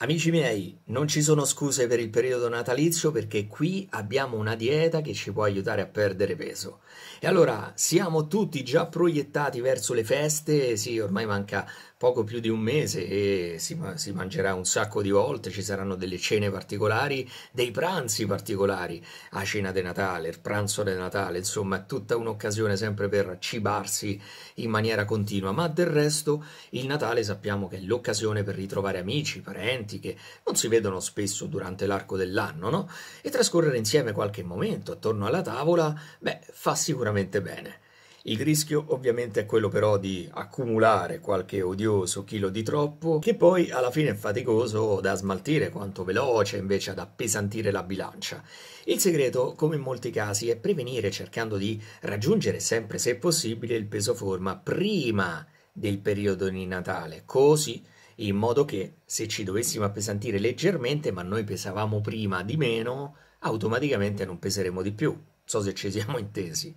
Amici miei, non ci sono scuse per il periodo natalizio perché qui abbiamo una dieta che ci può aiutare a perdere peso. E allora siamo tutti già proiettati verso le feste, sì, ormai manca poco più di un mese e si, si, mangerà un sacco di volte, ci saranno delle cene particolari, dei pranzi particolari, a cena di Natale, il pranzo di Natale, insomma, è tutta un'occasione sempre per cibarsi in maniera continua, ma del resto il Natale sappiamo che è l'occasione per ritrovare amici, parenti, parenti che non si vedono spesso durante l'arco dell'anno, no? E trascorrere insieme qualche momento attorno alla tavola, beh, fa sicuramente bene. Il rischio ovviamente è quello però di accumulare qualche odioso chilo di troppo, che poi alla fine è faticoso da smaltire quanto veloce invece ad appesantire la bilancia. Il segreto, come in molti casi, è prevenire cercando di raggiungere sempre se possibile il peso forma prima del periodo di Natale, così in modo che se ci dovessimo appesantire leggermente, ma noi pesavamo prima di meno, automaticamente non peseremo di più. So se ci siamo intesi.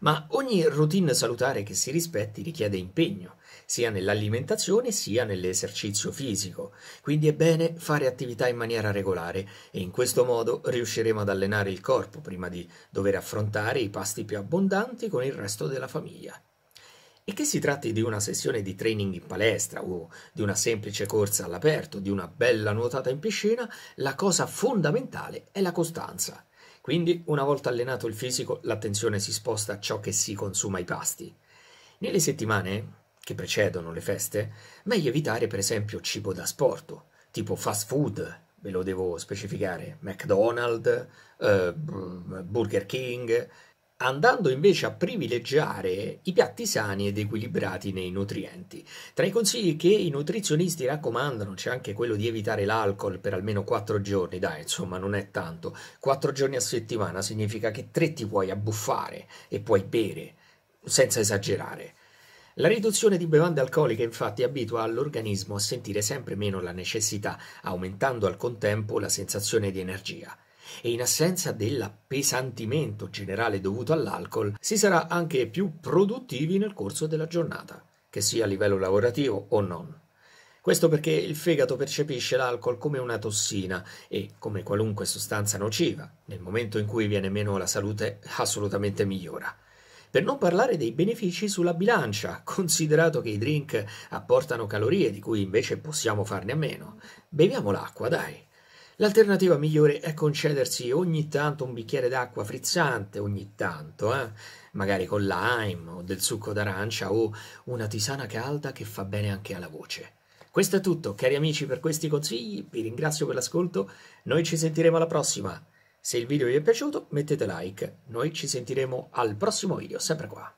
Ma ogni routine salutare che si rispetti richiede impegno, sia nell'alimentazione sia nell'esercizio fisico, quindi è bene fare attività in maniera regolare e in questo modo riusciremo ad allenare il corpo prima di dover affrontare i pasti più abbondanti con il resto della famiglia. E che si tratti di una sessione di training in palestra o di una semplice corsa all'aperto, di una bella nuotata in piscina, la cosa fondamentale è la costanza. Quindi, una volta allenato il fisico, l'attenzione si sposta a ciò che si consuma ai pasti. Nelle settimane che precedono le feste, meglio evitare per esempio cibo da sporto, tipo fast food, ve lo devo specificare, McDonald's, eh, Burger King, andando invece a privilegiare i piatti sani ed equilibrati nei nutrienti. Tra i consigli che i nutrizionisti raccomandano c'è anche quello di evitare l'alcol per almeno 4 giorni, dai, insomma, non è tanto. 4 giorni a settimana significa che 3 ti puoi abbuffare e puoi bere, senza esagerare. La riduzione di bevande alcoliche infatti abitua l'organismo a sentire sempre meno la necessità, aumentando al contempo la sensazione di energia e in assenza dell'appesantimento generale dovuto all'alcol si sarà anche più produttivi nel corso della giornata, che sia a livello lavorativo o non. Questo perché il fegato percepisce l'alcol come una tossina e, come qualunque sostanza nociva, nel momento in cui viene meno la salute assolutamente migliora. Per non parlare dei benefici sulla bilancia, considerato che i drink apportano calorie di cui invece possiamo farne a meno. Beviamo l'acqua, dai. L'alternativa migliore è concedersi ogni tanto un bicchiere d'acqua frizzante, ogni tanto, eh? magari con lime o del succo d'arancia o una tisana calda che fa bene anche alla voce. Questo è tutto, cari amici, per questi consigli. Vi ringrazio per l'ascolto. Noi ci sentiremo alla prossima. Se il video vi è piaciuto, mettete like. Noi ci sentiremo al prossimo video, sempre qua.